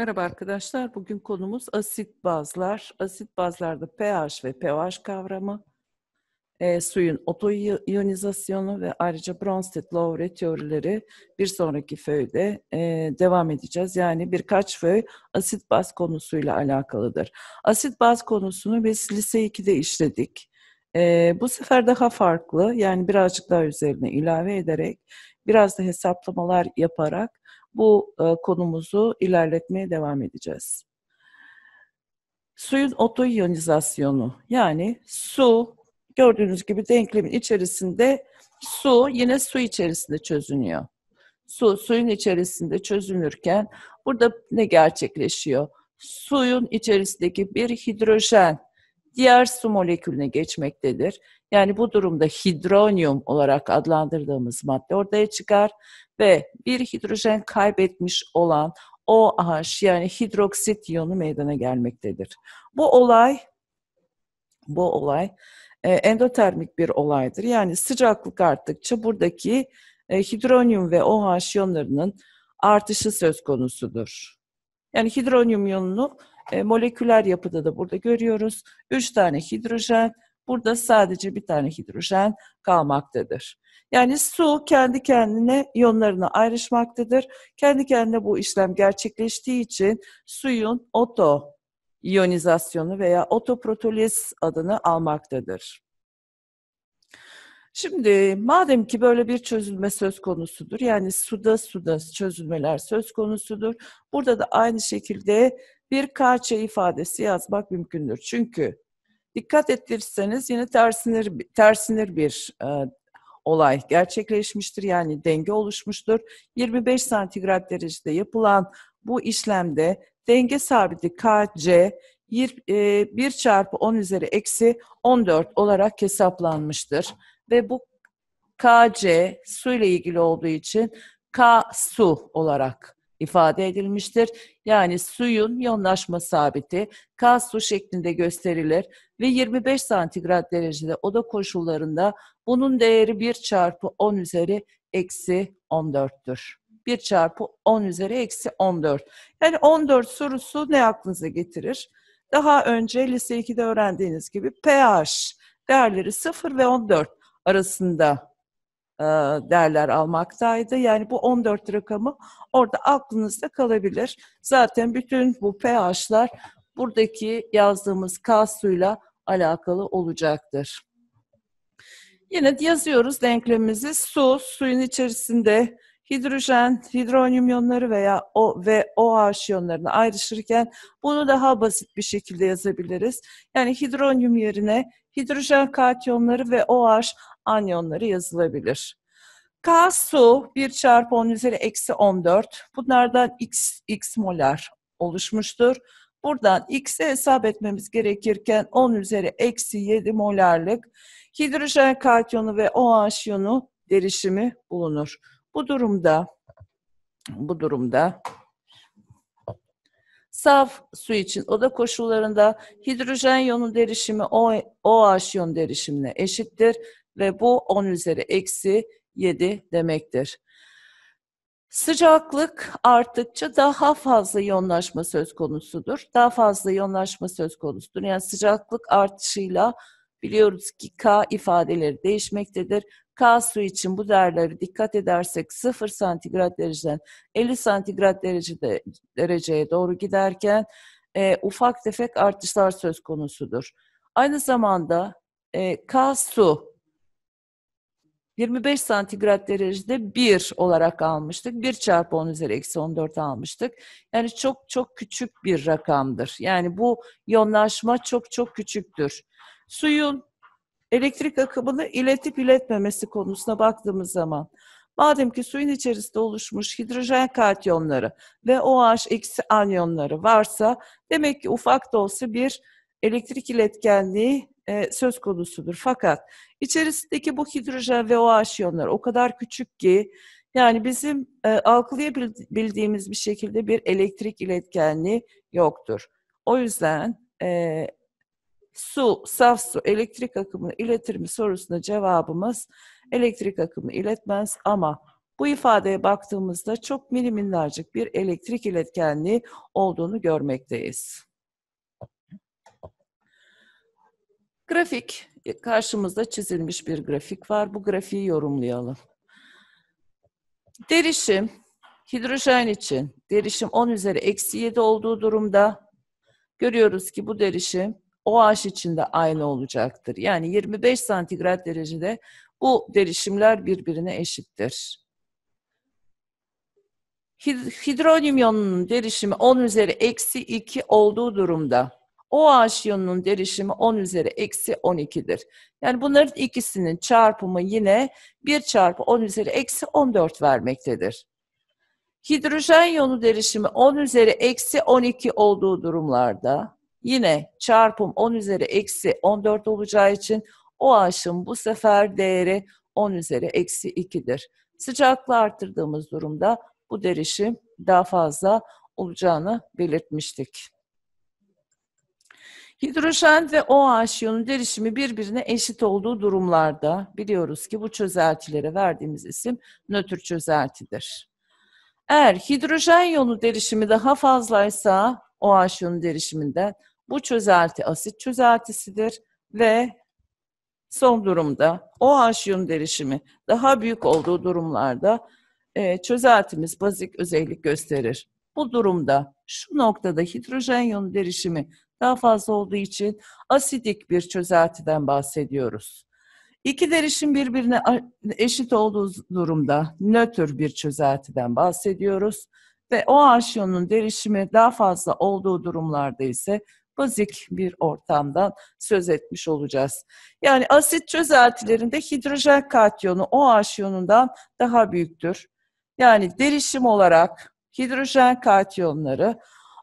Merhaba arkadaşlar. Bugün konumuz asit bazlar. Asit bazlarda pH ve pH kavramı, e, suyun otoiyonizasyonu ve ayrıca Bronsted-Lowry teorileri bir sonraki föyde e, devam edeceğiz. Yani birkaç föy asit baz konusuyla alakalıdır. Asit baz konusunu biz lise 2'de işledik. E, bu sefer daha farklı yani birazcık daha üzerine ilave ederek biraz da hesaplamalar yaparak bu e, konumuzu ilerletmeye devam edeceğiz. Suyun otoiyonizasyonu yani su gördüğünüz gibi denklemin içerisinde su yine su içerisinde çözünüyor. Su suyun içerisinde çözünürken burada ne gerçekleşiyor? Suyun içerisindeki bir hidrojen diğer su molekülüne geçmektedir. Yani bu durumda hidronyum olarak adlandırdığımız madde ortaya çıkar ve bir hidrojen kaybetmiş olan OH yani hidroksit iyonu meydana gelmektedir. Bu olay bu olay e, endotermik bir olaydır. Yani sıcaklık arttıkça buradaki e, hidronyum ve OH iyonlarının artışı söz konusudur. Yani hidronyum iyonunu e, moleküler yapıda da burada görüyoruz. Üç tane hidrojen, burada sadece bir tane hidrojen kalmaktadır. Yani su kendi kendine iyonlarına ayrışmaktadır. Kendi kendine bu işlem gerçekleştiği için suyun oto iyonizasyonu veya otoprotoliz adını almaktadır. Şimdi madem ki böyle bir çözülme söz konusudur, yani suda suda çözülmeler söz konusudur, burada da aynı şekilde bir kaçe ifadesi yazmak mümkündür. Çünkü dikkat ettirirseniz yine tersinir, tersinir bir e, olay gerçekleşmiştir. Yani denge oluşmuştur. 25 santigrat derecede yapılan bu işlemde denge sabiti KC 1 e, çarpı 10 üzeri eksi 14 olarak hesaplanmıştır. Ve bu KC su ile ilgili olduğu için K su olarak ifade edilmiştir. Yani suyun yoğunlaşma sabiti K su şeklinde gösterilir ve 25 santigrat derecede oda koşullarında bunun değeri 1 çarpı 10 üzeri eksi 14'tür. 1 çarpı 10 üzeri eksi 14. Yani 14 sorusu ne aklınıza getirir? Daha önce lise 2'de öğrendiğiniz gibi pH değerleri 0 ve 14 arasında e, derler almaktaydı. Yani bu 14 rakamı orada aklınızda kalabilir. Zaten bütün bu pH'lar buradaki yazdığımız kas suyla alakalı olacaktır. Yine yazıyoruz denklemimizi. Su, suyun içerisinde hidrojen, hidronyum iyonları veya o ve OH iyonlarını ayrışırken bunu daha basit bir şekilde yazabiliriz. Yani hidronyum yerine hidrojen katyonları ve OH anyonları yazılabilir. K su 1 çarpı 10 üzeri eksi 14. Bunlardan x, x molar oluşmuştur. Buradan x'e hesap etmemiz gerekirken 10 üzeri eksi 7 molarlık hidrojen katyonu ve OH yonu derişimi bulunur. Bu durumda bu durumda saf su için oda koşullarında hidrojen yonu derişimi OH yonu derişimine eşittir ve bu 10 üzeri eksi 7 demektir. Sıcaklık arttıkça daha fazla yoğunlaşma söz konusudur. Daha fazla yoğunlaşma söz konusudur. Yani sıcaklık artışıyla biliyoruz ki K ifadeleri değişmektedir. K su için bu değerleri dikkat edersek 0 santigrat dereceden 50 santigrat derecede, dereceye doğru giderken e, ufak tefek artışlar söz konusudur. Aynı zamanda e, K su 25 santigrat derecede 1 olarak almıştık. 1 çarpı 10 üzeri eksi 14 almıştık. Yani çok çok küçük bir rakamdır. Yani bu yonlaşma çok çok küçüktür. Suyun elektrik akımını iletip iletmemesi konusuna baktığımız zaman madem ki suyun içerisinde oluşmuş hidrojen katyonları ve OH eksi anyonları varsa demek ki ufak da olsa bir elektrik iletkenliği e, söz konusudur. Fakat içerisindeki bu hidrojen ve OH iyonlar o kadar küçük ki yani bizim e, algılayabildiğimiz bir şekilde bir elektrik iletkenliği yoktur. O yüzden e, su, saf su elektrik akımını iletir mi sorusuna cevabımız elektrik akımı iletmez ama bu ifadeye baktığımızda çok miliminlercik bir elektrik iletkenliği olduğunu görmekteyiz. Grafik, e, karşımızda çizilmiş bir grafik var. Bu grafiği yorumlayalım. Derişim, hidrojen için derişim 10 üzeri eksi 7 olduğu durumda görüyoruz ki bu derişim OH için de aynı olacaktır. Yani 25 santigrat derecede bu derişimler birbirine eşittir. Hidronyum iyonunun derişimi 10 üzeri eksi 2 olduğu durumda o ağaç yolunun derişimi 10 üzeri eksi 12'dir. Yani bunların ikisinin çarpımı yine 1 çarpı 10 üzeri eksi 14 vermektedir. Hidrojen yonu derişimi 10 üzeri eksi 12 olduğu durumlarda yine çarpım 10 üzeri eksi 14 olacağı için o aşın bu sefer değeri 10 üzeri eksi 2'dir. Sıcaklığı arttırdığımız durumda bu derişim daha fazla olacağını belirtmiştik. Hidrojen ve OH iyonun derişimi birbirine eşit olduğu durumlarda biliyoruz ki bu çözeltilere verdiğimiz isim nötr çözeltidir. Eğer hidrojen yonu derişimi daha fazlaysa OH yonu derişiminden bu çözelti asit çözeltisidir ve son durumda OH yonu derişimi daha büyük olduğu durumlarda e, çözeltimiz bazik özellik gösterir. Bu durumda şu noktada hidrojen yonu derişimi daha fazla olduğu için asidik bir çözeltiden bahsediyoruz. İki derişim birbirine eşit olduğu durumda nötr bir çözeltiden bahsediyoruz ve o aşyonun derişimi daha fazla olduğu durumlarda ise bazik bir ortamdan söz etmiş olacağız. Yani asit çözeltilerinde hidrojen katyonu o aşyonundan daha büyüktür. Yani derişim olarak hidrojen katyonları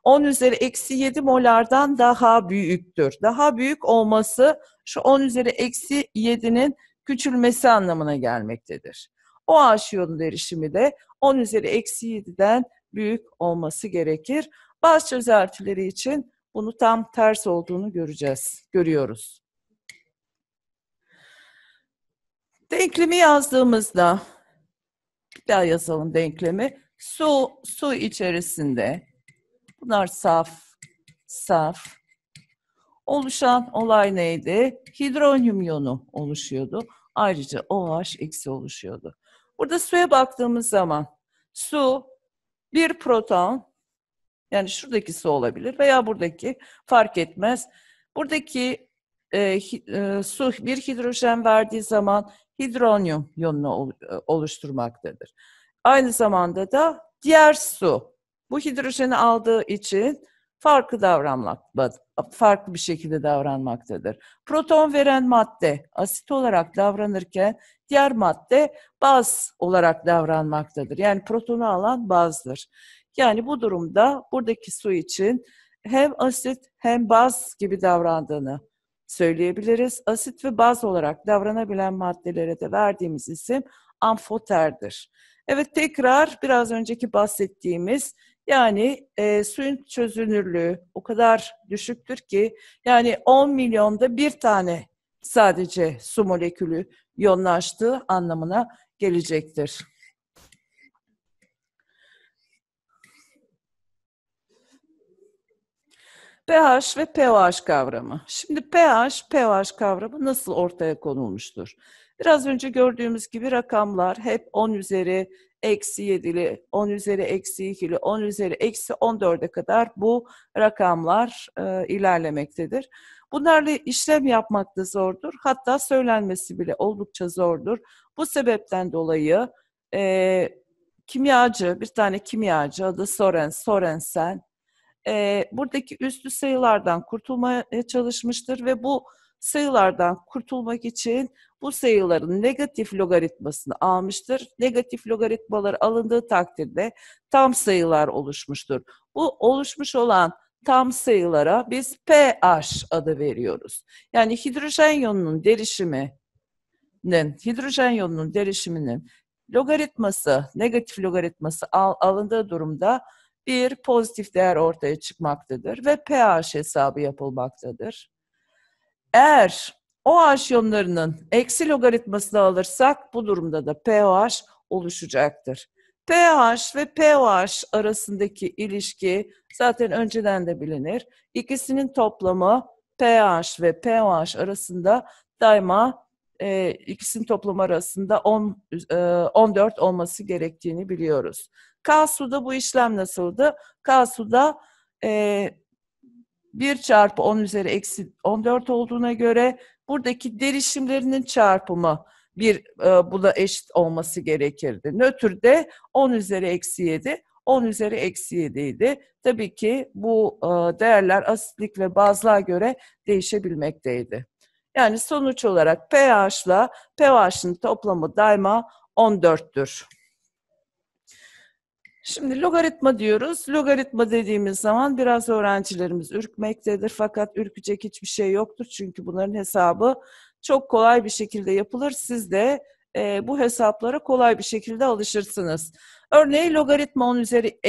10 üzeri eksi 7 molardan daha büyüktür. Daha büyük olması şu 10 üzeri eksi 7'nin küçülmesi anlamına gelmektedir. O aşiyonun derişimi de 10 üzeri eksi 7'den büyük olması gerekir. Bazı çözeltileri için bunu tam ters olduğunu göreceğiz, görüyoruz. Denklemi yazdığımızda, bir daha yazalım denklemi. Su, su içerisinde Bunlar saf, saf. Oluşan olay neydi? Hidronyum yonu oluşuyordu. Ayrıca OH eksi oluşuyordu. Burada suya baktığımız zaman su bir proton yani şuradaki su olabilir veya buradaki fark etmez. Buradaki e, e, su bir hidrojen verdiği zaman hidronyum yonunu e, oluşturmaktadır. Aynı zamanda da diğer su bu hidrojeni aldığı için farklı davranmak, farklı bir şekilde davranmaktadır. Proton veren madde asit olarak davranırken diğer madde baz olarak davranmaktadır. Yani protonu alan bazdır. Yani bu durumda buradaki su için hem asit hem baz gibi davrandığını söyleyebiliriz. Asit ve baz olarak davranabilen maddelere de verdiğimiz isim amfoterdir. Evet tekrar biraz önceki bahsettiğimiz yani e, suyun çözünürlüğü o kadar düşüktür ki yani 10 milyonda bir tane sadece su molekülü yoğunlaştığı anlamına gelecektir. pH ve POH kavramı. Şimdi pH, POH kavramı nasıl ortaya konulmuştur? Biraz önce gördüğümüz gibi rakamlar hep 10 üzeri eksi 7'li, 10 üzeri eksi 2'li, 10 üzeri eksi 14'e kadar bu rakamlar e, ilerlemektedir. Bunlarla işlem yapmak da zordur. Hatta söylenmesi bile oldukça zordur. Bu sebepten dolayı e, kimyacı, bir tane kimyacı adı Soren Sorensen, e, buradaki üstü sayılardan kurtulmaya çalışmıştır ve bu sayılardan kurtulmak için bu sayıların negatif logaritmasını almıştır. Negatif logaritmalar alındığı takdirde tam sayılar oluşmuştur. Bu oluşmuş olan tam sayılara biz pH adı veriyoruz. Yani hidrojen yonunun derişiminin, hidrojen yonunun derişiminin logaritması, negatif logaritması al, alındığı durumda bir pozitif değer ortaya çıkmaktadır ve pH hesabı yapılmaktadır. Eğer o aşyonlarının eksi logaritmasını alırsak bu durumda da pH oluşacaktır. pH ve pOH arasındaki ilişki zaten önceden de bilinir. İkisinin toplamı pH ve pOH arasında daima e, ikisinin toplamı arasında 10, e, 14 olması gerektiğini biliyoruz. K-Su'da bu işlem nasıldı? K-Su'da e, 1 çarpı 10 üzeri eksi 14 olduğuna göre buradaki derişimlerinin çarpımı bir e, buna eşit olması gerekirdi. Nötr de 10 üzeri eksi 7, 10 üzeri eksi 7 idi. Tabii ki bu e, değerler asitlik ve bazlığa göre değişebilmekteydi. Yani sonuç olarak pH'la pH'ın toplamı daima 14'tür. Şimdi logaritma diyoruz. Logaritma dediğimiz zaman biraz öğrencilerimiz ürkmektedir. Fakat ürkecek hiçbir şey yoktur. Çünkü bunların hesabı çok kolay bir şekilde yapılır. Siz de e, bu hesaplara kolay bir şekilde alışırsınız. Örneğin logaritma 10 üzeri,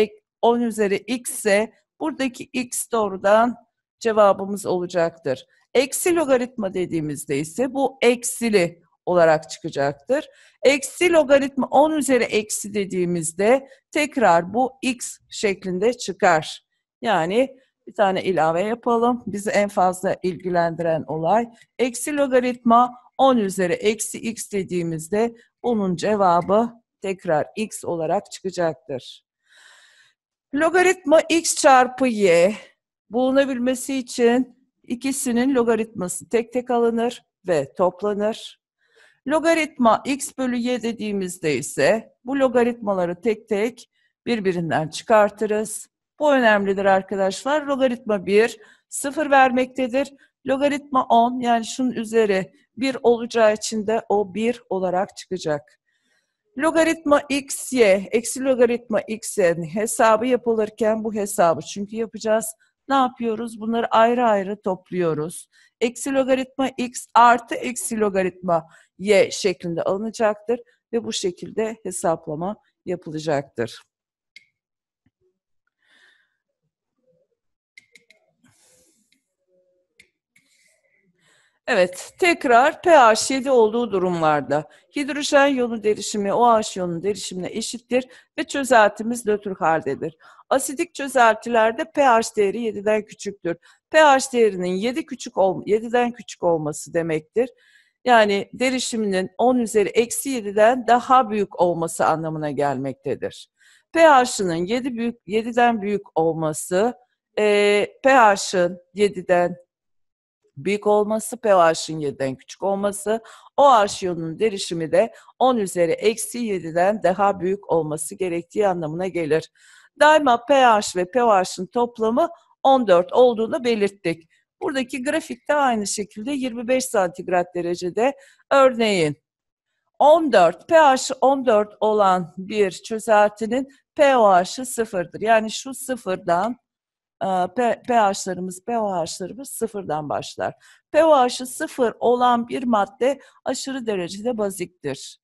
10 üzeri x ise buradaki x doğrudan cevabımız olacaktır. Eksi logaritma dediğimizde ise bu eksili olarak çıkacaktır. Eksi logaritma 10 üzeri eksi dediğimizde tekrar bu x şeklinde çıkar. Yani bir tane ilave yapalım. Bizi en fazla ilgilendiren olay. Eksi logaritma 10 üzeri eksi x dediğimizde bunun cevabı tekrar x olarak çıkacaktır. Logaritma x çarpı y bulunabilmesi için ikisinin logaritması tek tek alınır ve toplanır. Logaritma x bölü y dediğimizde ise bu logaritmaları tek tek birbirinden çıkartırız. Bu önemlidir arkadaşlar. Logaritma 1 0 vermektedir. Logaritma 10 yani şunun üzeri 1 olacağı için de o 1 olarak çıkacak. Logaritma x, y, eksi logaritma x, y hesabı yapılırken bu hesabı çünkü yapacağız. Ne yapıyoruz? Bunları ayrı ayrı topluyoruz. Eksi logaritma x artı eksi logaritma Y şeklinde alınacaktır ve bu şekilde hesaplama yapılacaktır. Evet, tekrar pH 7 olduğu durumlarda hidrojen yonu derişimi OH yonu derişimine eşittir ve çözeltimiz nötr haldedir. Asidik çözeltilerde pH değeri 7'den küçüktür. pH değerinin 7 küçük ol 7'den küçük olması demektir. Yani derişiminin 10 üzeri eksi 7'den daha büyük olması anlamına gelmektedir. pH'ının 7 büyük, 7'den büyük olması, e, pH'ın 7'den büyük olması, pH'ın 7'den küçük olması, o OH yonunun derişimi de 10 üzeri eksi 7'den daha büyük olması gerektiği anlamına gelir. Daima pH ve pH'ın toplamı 14 olduğunu belirttik. Buradaki grafikte aynı şekilde 25 santigrat derecede örneğin 14 pH 14 olan bir çözeltinin pOH'ı sıfırdır. Yani şu sıfırdan e, pH'larımız, pOH'larımız sıfırdan başlar. pOH'ı sıfır olan bir madde aşırı derecede baziktir.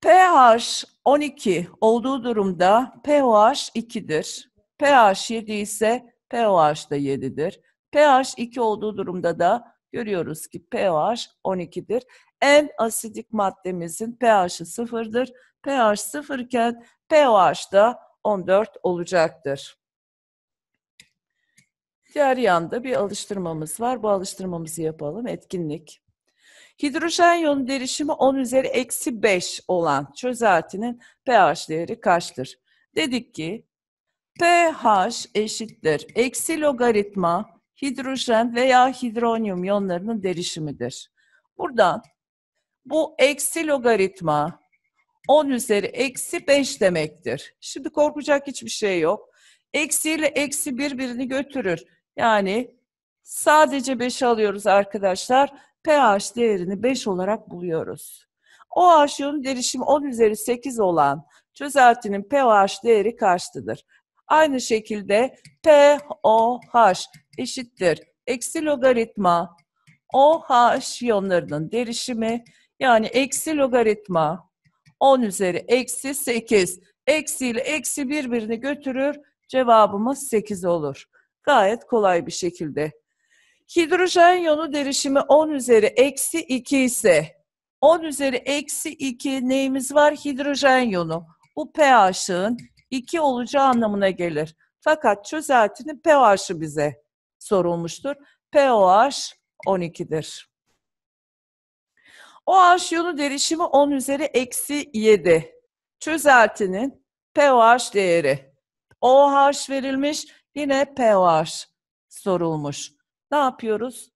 pH 12 olduğu durumda pOH 2'dir. pH 7 ise pOH da 7'dir. pH 2 olduğu durumda da görüyoruz ki pOH 12'dir. En asidik maddemizin pH'i 0'dır. pH 0 iken pH da 14 olacaktır. Diğer yanda bir alıştırmamız var. Bu alıştırmamızı yapalım. Etkinlik. Hidrojen yonu derişimi 10 üzeri eksi 5 olan çözeltinin pH değeri kaçtır? Dedik ki pH eşittir. Eksi logaritma hidrojen veya hidronyum yonlarının derişimidir. Buradan bu eksi logaritma 10 üzeri eksi 5 demektir. Şimdi korkacak hiçbir şey yok. Eksi ile eksi birbirini götürür. Yani sadece 5'i alıyoruz arkadaşlar. pH değerini 5 olarak buluyoruz. O yonu derişimi 10 üzeri 8 olan çözeltinin pH değeri kaçtıdır? Aynı şekilde POH eşittir. Eksi logaritma OH iyonlarının derişimi yani eksi logaritma 10 üzeri eksi 8. Eksi ile eksi birbirini götürür. Cevabımız 8 olur. Gayet kolay bir şekilde. Hidrojen yonu derişimi 10 üzeri eksi 2 ise 10 üzeri eksi 2 neyimiz var? Hidrojen yonu. Bu pH'ın 2 olacağı anlamına gelir. Fakat çözeltinin pOH'ı bize sorulmuştur. pOH 12'dir. OH yonu derişimi 10 üzeri eksi 7. Çözeltinin pOH değeri. OH verilmiş yine pOH sorulmuş. Ne yapıyoruz?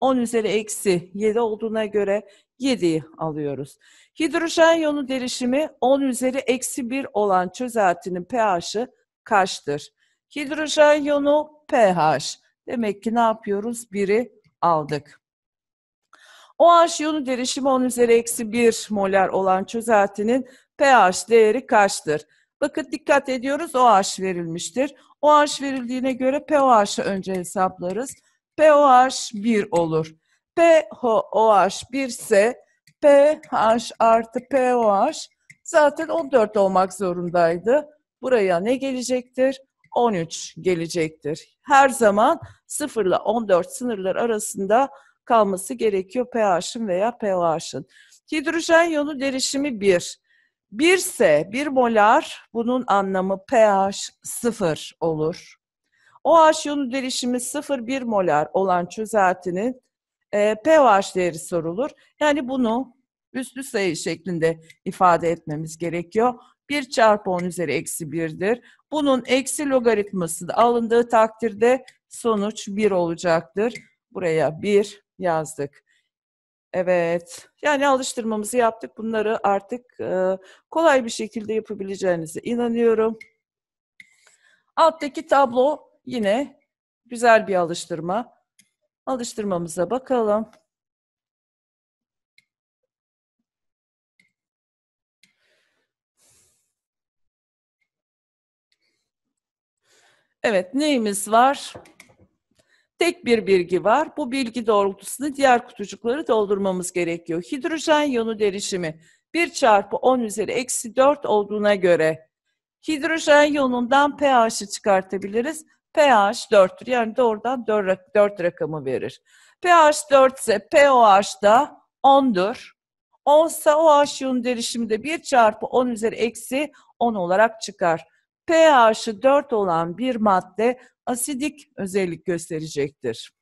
10 üzeri eksi 7 olduğuna göre 7'yi alıyoruz. Hidrojen yonu derişimi 10 üzeri eksi 1 olan çözeltinin pH'ı kaçtır? Hidrojen yonu pH. Demek ki ne yapıyoruz? 1'i aldık. OH yonu derişimi 10 üzeri eksi 1 molar olan çözeltinin pH değeri kaçtır? Bakın dikkat ediyoruz OH verilmiştir. OH verildiğine göre pOH'ı önce hesaplarız. pOH 1 olur. pOH 1 ise pH artı POH zaten 14 olmak zorundaydı. Buraya ne gelecektir? 13 gelecektir. Her zaman 0 ile 14 sınırlar arasında kalması gerekiyor pH'ın veya POH'ın. Hidrojen yonu derişimi 1. 1 ise 1 molar bunun anlamı pH 0 olur. OH yonu derişimi 1 molar olan çözeltinin e, pH değeri sorulur. Yani bunu üslü sayı şeklinde ifade etmemiz gerekiyor. 1 çarpı 10 üzeri eksi 1'dir. Bunun eksi logaritması da alındığı takdirde sonuç 1 olacaktır. Buraya 1 yazdık. Evet, yani alıştırmamızı yaptık. Bunları artık e, kolay bir şekilde yapabileceğinize inanıyorum. Alttaki tablo yine güzel bir alıştırma. Alıştırmamıza bakalım. Evet neyimiz var? Tek bir bilgi var. Bu bilgi doğrultusunda diğer kutucukları doldurmamız gerekiyor. Hidrojen yonu derişimi 1 çarpı 10 üzeri eksi 4 olduğuna göre hidrojen yonundan pH'i çıkartabiliriz. pH 4'tür. Yani doğrudan 4, rakamı verir. pH 4 ise POH da 10'dur. 10 ise OH yonu derişimi de 1 çarpı 10 üzeri eksi 10 olarak çıkar pH'ı 4 olan bir madde asidik özellik gösterecektir.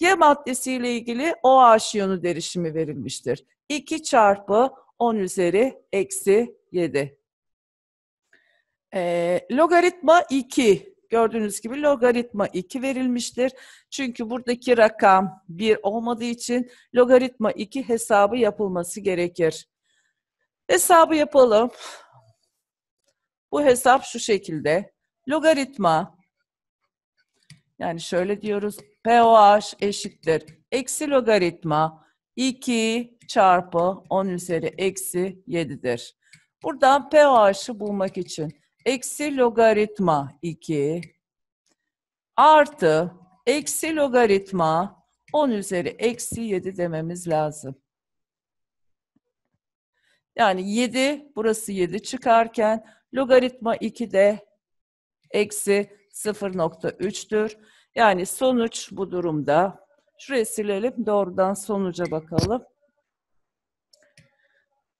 Y maddesi ile ilgili OH iyonu derişimi verilmiştir. 2 çarpı 10 üzeri eksi 7. E, ee, logaritma 2. Gördüğünüz gibi logaritma 2 verilmiştir. Çünkü buradaki rakam 1 olmadığı için logaritma 2 hesabı yapılması gerekir. Hesabı yapalım. Bu hesap şu şekilde. Logaritma yani şöyle diyoruz. POH eşittir. Eksi logaritma 2 çarpı 10 üzeri eksi 7'dir. Buradan POH'ı bulmak için eksi logaritma 2 artı eksi logaritma 10 üzeri eksi 7 dememiz lazım. Yani 7 burası 7 çıkarken Logaritma 2 de eksi 0.3'tür. Yani sonuç bu durumda. Şurayı silelim. Doğrudan sonuca bakalım.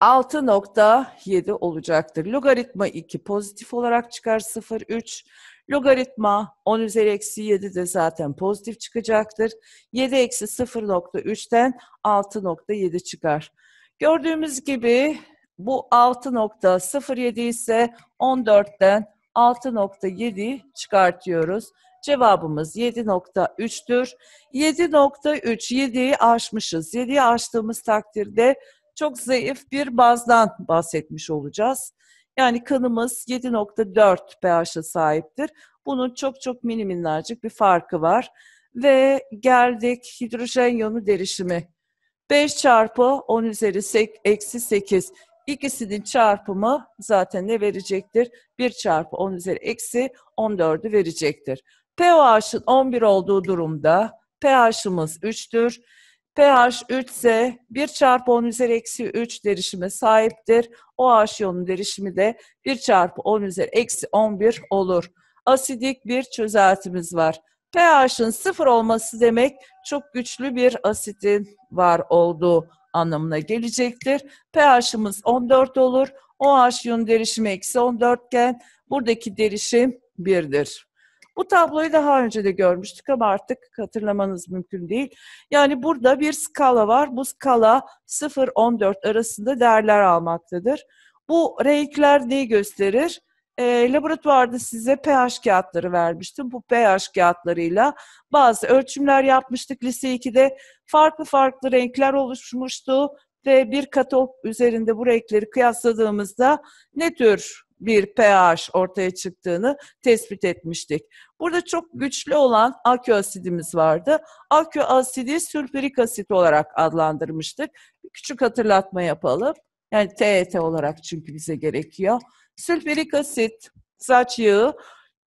6.7 olacaktır. Logaritma 2 pozitif olarak çıkar 0.3. Logaritma 10 üzeri eksi 7 de zaten pozitif çıkacaktır. 7 eksi 0.3'ten 6.7 çıkar. Gördüğümüz gibi bu 6.07 ise 14'ten 6.7'yi çıkartıyoruz. Cevabımız 7.3'tür. 7.3, 7'yi aşmışız. 7'yi aştığımız takdirde çok zayıf bir bazdan bahsetmiş olacağız. Yani kanımız 7.4 pH'e sahiptir. Bunun çok çok mini bir farkı var. Ve geldik hidrojen yonu derişimi. 5 çarpı 10 üzeri eksi 8. İkisinin çarpımı zaten ne verecektir? 1 çarpı 10 üzeri eksi 14'ü verecektir. pH'ın 11 olduğu durumda pH'ımız 3'tür. pH 3 ise 1 çarpı 10 üzeri eksi 3 derişime sahiptir. OH yonun derişimi de 1 çarpı 10 üzeri eksi 11 olur. Asidik bir çözeltimiz var. pH'ın 0 olması demek çok güçlü bir asitin var olduğu anlamına gelecektir. pH'ımız 14 olur. OH yönü derişimi eksi 14 iken buradaki derişim 1'dir. Bu tabloyu daha önce de görmüştük ama artık hatırlamanız mümkün değil. Yani burada bir skala var. Bu skala 0-14 arasında değerler almaktadır. Bu renkler neyi gösterir? e, laboratuvarda size pH kağıtları vermiştim. Bu pH kağıtlarıyla bazı ölçümler yapmıştık. Lise 2'de farklı farklı renkler oluşmuştu ve bir katop üzerinde bu renkleri kıyasladığımızda ne tür bir pH ortaya çıktığını tespit etmiştik. Burada çok güçlü olan akü asidimiz vardı. Akü asidi sülfürik asit olarak adlandırmıştık. Bir küçük hatırlatma yapalım. Yani TET e olarak çünkü bize gerekiyor. Sülfürik asit, saç yağı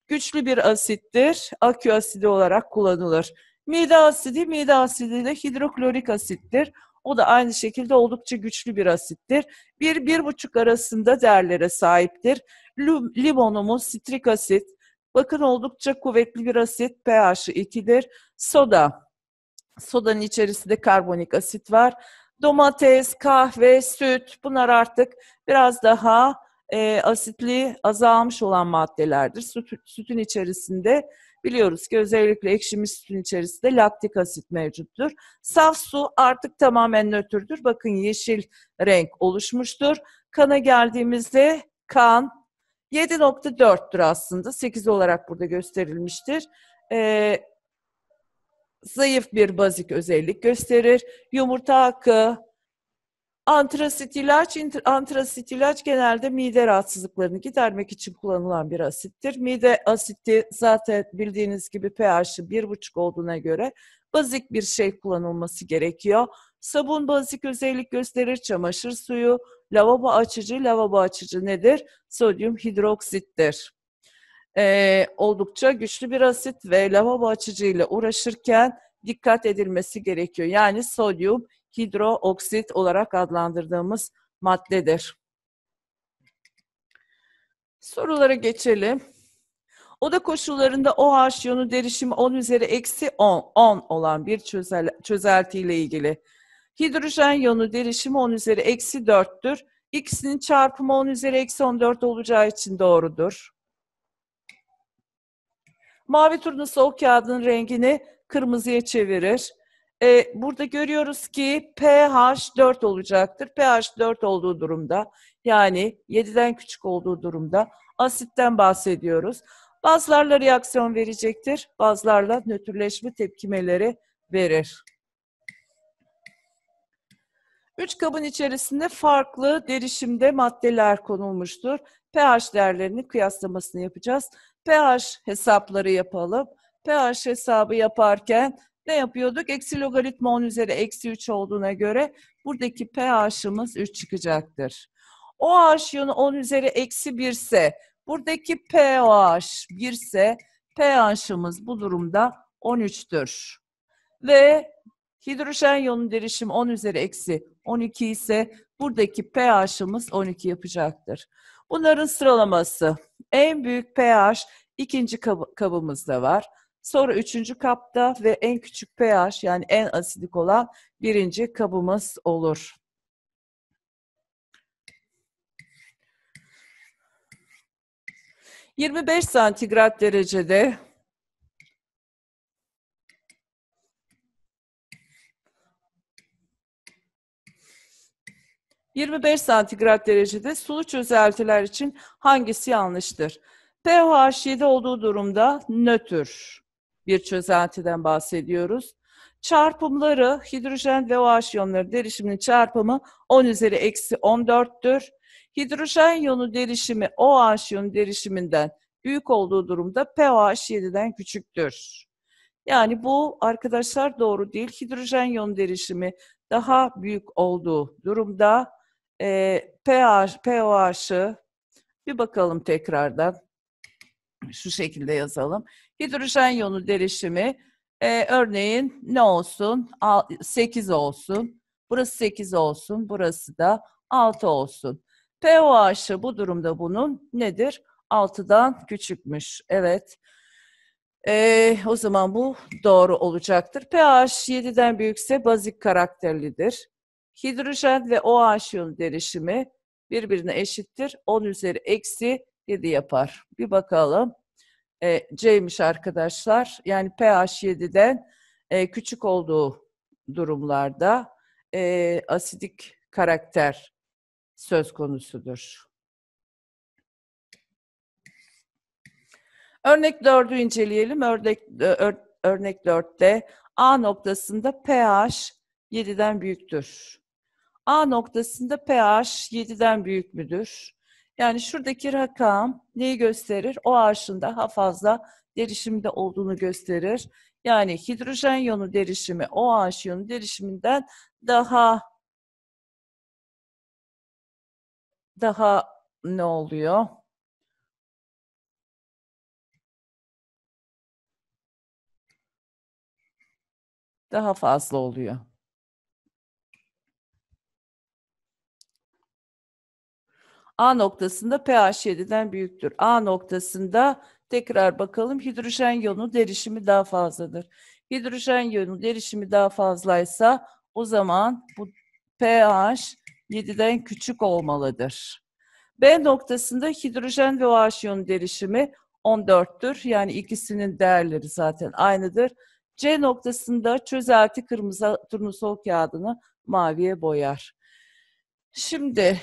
güçlü bir asittir. Akü asidi olarak kullanılır. Mide asidi, mide asidi de hidroklorik asittir. O da aynı şekilde oldukça güçlü bir asittir. 1-1,5 arasında değerlere sahiptir. Limonumuz sitrik asit. Bakın oldukça kuvvetli bir asit. pH'i 2'dir. Soda. Sodanın içerisinde karbonik asit var. Domates, kahve, süt bunlar artık biraz daha e, asitliği azalmış olan maddelerdir. Süt, sütün içerisinde biliyoruz ki özellikle ekşimiş sütün içerisinde laktik asit mevcuttur. Saf su artık tamamen nötrdür. Bakın yeşil renk oluşmuştur. Kana geldiğimizde kan 7.4'tür aslında. 8 olarak burada gösterilmiştir. Ee, zayıf bir bazik özellik gösterir. Yumurta akı, Antrasit ilaç, antrasit ilaç genelde mide rahatsızlıklarını gidermek için kullanılan bir asittir. Mide asiti zaten bildiğiniz gibi pH'i 1,5 olduğuna göre bazik bir şey kullanılması gerekiyor. Sabun bazik özellik gösterir, çamaşır suyu, lavabo açıcı, lavabo açıcı nedir? Sodyum hidroksittir. Ee, oldukça güçlü bir asit ve lavabo açıcı ile uğraşırken dikkat edilmesi gerekiyor. Yani sodyum hidrooksit olarak adlandırdığımız maddedir. Sorulara geçelim. Oda koşullarında OH yonu derişimi 10 üzeri eksi 10, 10 olan bir çözel, çözeltiyle ilgili. Hidrojen yonu derişimi 10 üzeri eksi 4'tür. İkisinin çarpımı 10 üzeri eksi 14 olacağı için doğrudur. Mavi turnusu o kağıdın rengini kırmızıya çevirir. E, burada görüyoruz ki pH 4 olacaktır. pH 4 olduğu durumda yani 7'den küçük olduğu durumda asitten bahsediyoruz. Bazılarla reaksiyon verecektir, bazılarla nötrleşme tepkimeleri verir. Üç kabın içerisinde farklı derişimde maddeler konulmuştur. pH değerlerini kıyaslamasını yapacağız. pH hesapları yapalım. pH hesabı yaparken ne yapıyorduk? Eksi logaritma 10 üzeri eksi 3 olduğuna göre buradaki pH'ımız 3 çıkacaktır. OH yönü 10 üzeri eksi 1 ise buradaki pOH 1 ise pH'ımız bu durumda 13'tür. Ve hidrojen yonun derişim 10 üzeri eksi 12 ise buradaki pH'ımız 12 yapacaktır. Bunların sıralaması en büyük pH ikinci kab kabımızda var. Sonra üçüncü kapta ve en küçük pH yani en asidik olan birinci kabımız olur. Yirmi beş santigrat derecede Yirmi beş santigrat derecede sulu çözeltiler için hangisi yanlıştır? pH 7 olduğu durumda nötr bir çözeltiden bahsediyoruz. Çarpımları hidrojen ve OH iyonları derişiminin çarpımı 10 üzeri eksi 14'tür. Hidrojen iyonu derişimi OH iyonu derişiminden büyük olduğu durumda pOH 7'den küçüktür. Yani bu arkadaşlar doğru değil. Hidrojen iyon derişimi daha büyük olduğu durumda e, pH, pOH'ı bir bakalım tekrardan şu şekilde yazalım. Hidrojen yonu derişimi e, örneğin ne olsun? 8 olsun. Burası 8 olsun. Burası da 6 olsun. pOH'ı bu durumda bunun nedir? 6'dan küçükmüş. Evet. E, o zaman bu doğru olacaktır. pH 7'den büyükse bazik karakterlidir. Hidrojen ve OH yonu derişimi birbirine eşittir. 10 üzeri eksi 7 yapar. Bir bakalım. E, C'miş arkadaşlar. Yani pH 7'den e, küçük olduğu durumlarda e, asidik karakter söz konusudur. Örnek 4'ü inceleyelim. Örnek, e, ör, örnek 4'te A noktasında pH 7'den büyüktür. A noktasında pH 7'den büyük müdür? Yani şuradaki rakam neyi gösterir? O arşın daha fazla derişimde olduğunu gösterir. Yani hidrojen yonu derişimi o arş yonu derişiminden daha daha ne oluyor? Daha fazla oluyor. A noktasında pH 7'den büyüktür. A noktasında tekrar bakalım hidrojen yonu derişimi daha fazladır. Hidrojen yonu derişimi daha fazlaysa o zaman bu pH 7'den küçük olmalıdır. B noktasında hidrojen ve OH yonu derişimi 14'tür. Yani ikisinin değerleri zaten aynıdır. C noktasında çözelti kırmızı turnusol kağıdını maviye boyar. Şimdi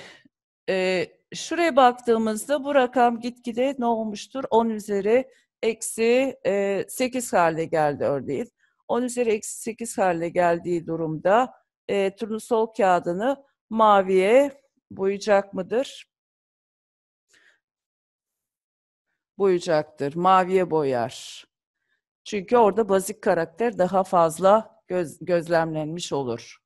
e, şuraya baktığımızda bu rakam gitgide ne olmuştur? 10 üzeri eksi e, 8 hale geldi örneğin. 10 üzeri eksi 8 hale geldiği durumda e, turnusol kağıdını maviye boyayacak mıdır? Boyacaktır. Maviye boyar. Çünkü orada bazik karakter daha fazla göz, gözlemlenmiş olur.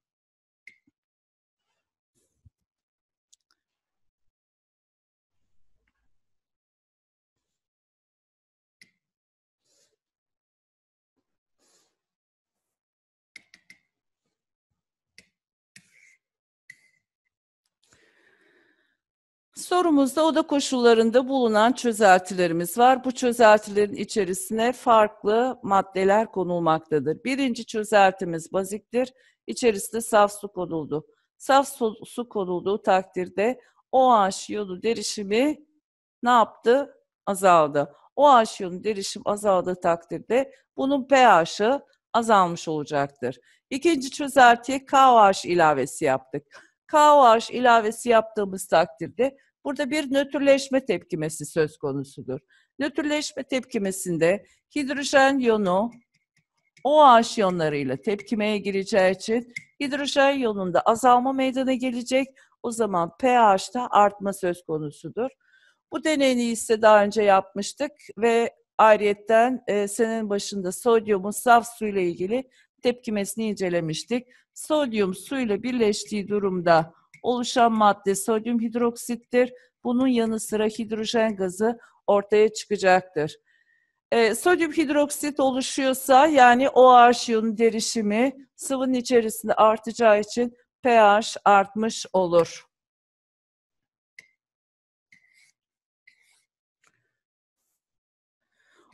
Sorumuzda oda koşullarında bulunan çözeltilerimiz var. Bu çözeltilerin içerisine farklı maddeler konulmaktadır. Birinci çözeltimiz baziktir. İçerisinde saf su konuldu. Saf su, su konulduğu takdirde OH yonu derişimi ne yaptı? Azaldı. OH yonu derişim azaldığı takdirde bunun pH'ı azalmış olacaktır. İkinci çözeltiye KOH ilavesi yaptık. KOH ilavesi yaptığımız takdirde Burada bir nötrleşme tepkimesi söz konusudur. Nötrleşme tepkimesinde hidrojen yonu OH yonlarıyla tepkimeye gireceği için hidrojen yonunda azalma meydana gelecek. O zaman pH'ta artma söz konusudur. Bu deneyini ise daha önce yapmıştık ve ayrıyetten e, senenin başında sodyumun saf suyla ilgili tepkimesini incelemiştik. Sodyum suyla birleştiği durumda oluşan madde sodyum hidroksittir. Bunun yanı sıra hidrojen gazı ortaya çıkacaktır. E, sodyum hidroksit oluşuyorsa yani o yönü derişimi sıvının içerisinde artacağı için pH artmış olur.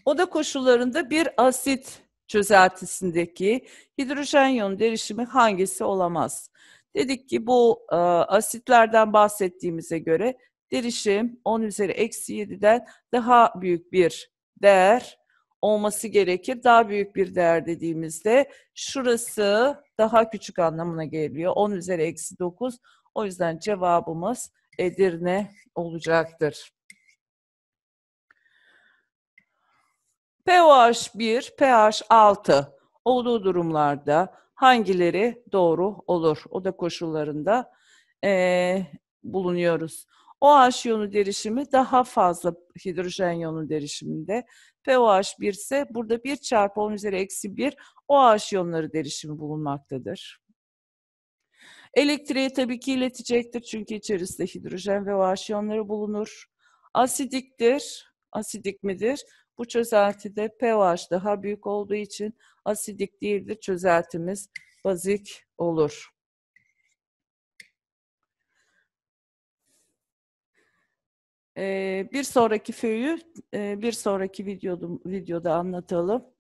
Oda koşullarında bir asit çözeltisindeki hidrojen yonu derişimi hangisi olamaz? Dedik ki bu e, asitlerden bahsettiğimize göre derişim 10 üzeri eksi 7'den daha büyük bir değer olması gerekir. Daha büyük bir değer dediğimizde şurası daha küçük anlamına geliyor. 10 üzeri eksi 9. O yüzden cevabımız Edirne olacaktır. pH 1, pH 6 olduğu durumlarda hangileri doğru olur? O da koşullarında e, bulunuyoruz. OH yonu derişimi daha fazla hidrojen yonu derişiminde. POH 1 ise burada 1 çarpı 10 üzeri eksi 1 OH yonları derişimi bulunmaktadır. Elektriği tabii ki iletecektir çünkü içerisinde hidrojen ve OH yonları bulunur. Asidiktir. Asidik midir? Bu çözeltide pH daha büyük olduğu için asidik değildir. Çözeltimiz bazik olur. Ee, bir sonraki füyü e, bir sonraki videoda, videoda anlatalım.